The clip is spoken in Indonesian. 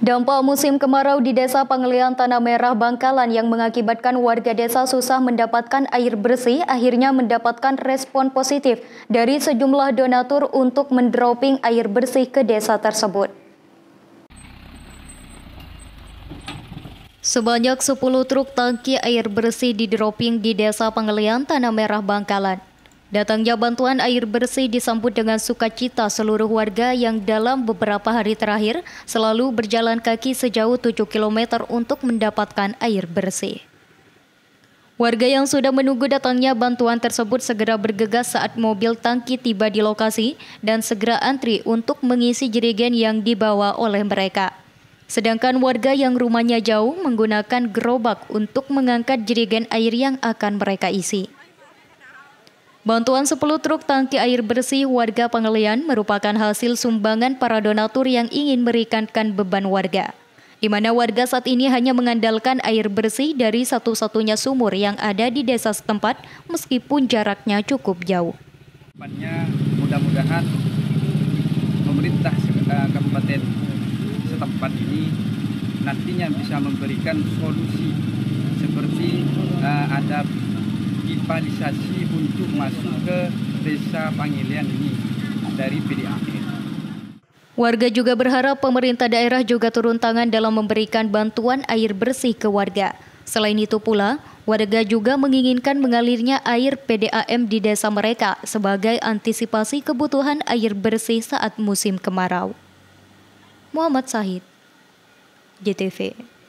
Dampak musim kemarau di Desa Pengelian Tanah Merah Bangkalan yang mengakibatkan warga desa susah mendapatkan air bersih akhirnya mendapatkan respon positif dari sejumlah donatur untuk mendropping air bersih ke desa tersebut. Sebanyak 10 truk tangki air bersih didropping di Desa Pengelian Tanah Merah Bangkalan. Datangnya bantuan air bersih disambut dengan sukacita seluruh warga yang dalam beberapa hari terakhir selalu berjalan kaki sejauh 7 km untuk mendapatkan air bersih. Warga yang sudah menunggu datangnya bantuan tersebut segera bergegas saat mobil tangki tiba di lokasi dan segera antri untuk mengisi jerigen yang dibawa oleh mereka. Sedangkan warga yang rumahnya jauh menggunakan gerobak untuk mengangkat jerigen air yang akan mereka isi. Bantuan 10 truk tangki air bersih warga Pengelian merupakan hasil sumbangan para donatur yang ingin meringankan beban warga. Di mana warga saat ini hanya mengandalkan air bersih dari satu-satunya sumur yang ada di desa setempat meskipun jaraknya cukup jauh. mudah-mudahan pemerintah eh, kabupaten setempat ini nantinya bisa memberikan solusi seperti eh, ada dipanisasi untuk masuk ke desa Pangilian ini dari PDAM. Warga juga berharap pemerintah daerah juga turun tangan dalam memberikan bantuan air bersih ke warga. Selain itu pula, warga juga menginginkan mengalirnya air PDAM di desa mereka sebagai antisipasi kebutuhan air bersih saat musim kemarau. Muhammad Sahid, JTV